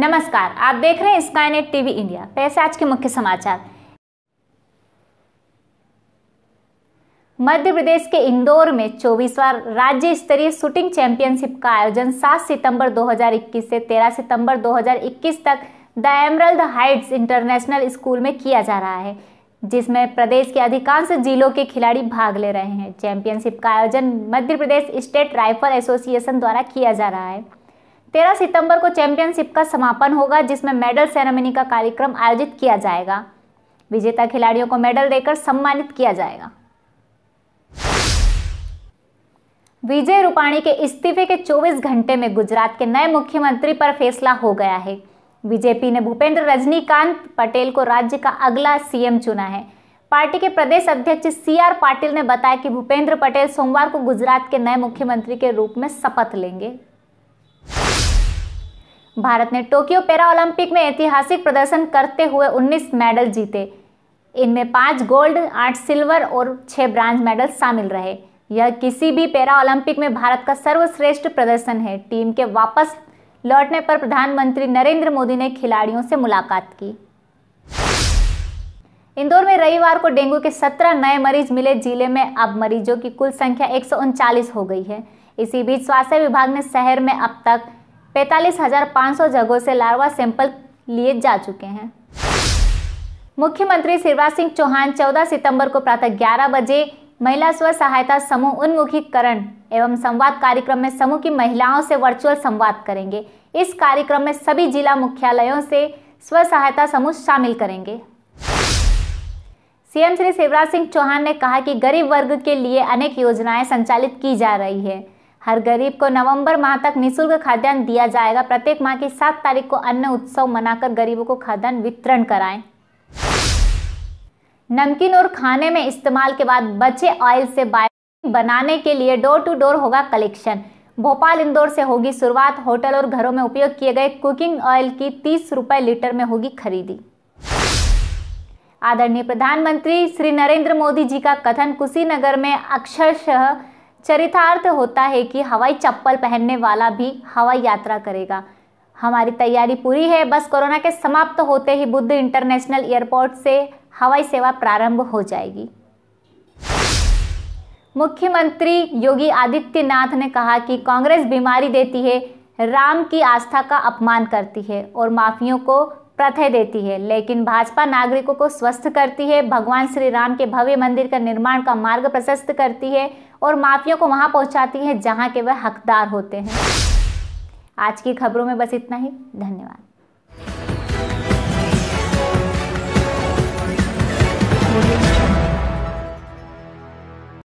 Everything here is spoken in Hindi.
नमस्कार आप देख रहे हैं स्काईनेट टीवी इंडिया पैसे आज के मुख्य समाचार मध्य प्रदेश के इंदौर में चौबीसवा राज्य स्तरीय शूटिंग चैंपियनशिप का आयोजन 7 सितंबर 2021 से 13 सितंबर 2021 तक the Emerald Heights International School में किया जा रहा है जिसमें प्रदेश के अधिकांश जिलों के खिलाड़ी भाग ले रहे हैं चैंपियनशिप का आयोजन Madhya Pradesh State Rifle Association द्वारा किया जा रहा है तेरह सितंबर को चैंपियनशिप का समापन होगा जिसमें मेडल सेरेमनी का कार्यक्रम आयोजित किया जाएगा विजेता खिलाड़ियों को मेडल देकर सम्मानित किया जाएगा विजय रूपाणी के इस्तीफे के 24 घंटे में गुजरात के नए मुख्यमंत्री पर फैसला हो गया है बीजेपी ने भूपेंद्र रजनीकांत पटेल को राज्य का अगला सीएम चुना है पार्टी के प्रदेश अध्यक्ष सी आर पाटिल ने बताया कि भूपेंद्र पटेल सोमवार को गुजरात के नए मुख्यमंत्री के रूप में शपथ लेंगे भारत ने टोक्यो पैरा ओलंपिक में ऐतिहासिक प्रदर्शन करते हुए 19 मेडल जीते इनमें पाँच गोल्ड आठ सिल्वर और छः ब्रांज मेडल शामिल रहे यह किसी भी पैरा ओलंपिक में भारत का सर्वश्रेष्ठ प्रदर्शन है टीम के वापस लौटने पर प्रधानमंत्री नरेंद्र मोदी ने खिलाड़ियों से मुलाकात की इंदौर में रविवार को डेंगू के 17 नए मरीज मिले जिले में अब मरीजों की कुल संख्या एक हो गई है इसी बीच स्वास्थ्य विभाग ने शहर में अब तक पैंतालीस जगहों से लार्वा सैंपल लिए जा चुके हैं मुख्यमंत्री शिवराज सिंह चौहान 14 सितंबर को प्रातः 11 बजे महिला स्व सहायता समूह उन्मुखीकरण एवं संवाद कार्यक्रम में समूह की महिलाओं से वर्चुअल संवाद करेंगे इस कार्यक्रम में सभी जिला मुख्यालयों से स्व सहायता समूह शामिल करेंगे सीएम श्री शिवराज सिंह चौहान ने कहा कि गरीब वर्ग के लिए अनेक योजनाएं संचालित की जा रही है हर गरीब को नवंबर माह तक निःशुल्क खाद्यान्न दिया जाएगा प्रत्येक माह की सात तारीख को अन्न उत्सव मनाकर गरीबों को खाद्यान्न वितरण कराएं नमकीन और खाने में इस्तेमाल के बाद बचे ऑयल से बायोटीन बनाने के लिए डोर टू डोर होगा कलेक्शन भोपाल इंदौर से होगी शुरुआत होटल और घरों में उपयोग किए गए कुकिंग ऑयल की तीस रुपए लीटर में होगी खरीदी आदरणीय प्रधानमंत्री श्री नरेंद्र मोदी जी का कथन कुशीनगर में अक्षरशः चरितार्थ होता है कि हवाई चप्पल पहनने वाला भी हवाई यात्रा करेगा हमारी तैयारी पूरी है बस कोरोना के समाप्त होते ही बुद्ध इंटरनेशनल एयरपोर्ट से हवाई सेवा प्रारंभ हो जाएगी मुख्यमंत्री योगी आदित्यनाथ ने कहा कि कांग्रेस बीमारी देती है राम की आस्था का अपमान करती है और माफियों को प्रथय देती है लेकिन भाजपा नागरिकों को स्वस्थ करती है भगवान श्री राम के भव्य मंदिर का निर्माण का मार्ग प्रशस्त करती है और माफिया को वहां पहुंचाती है जहां के वह हकदार होते हैं आज की खबरों में बस इतना ही धन्यवाद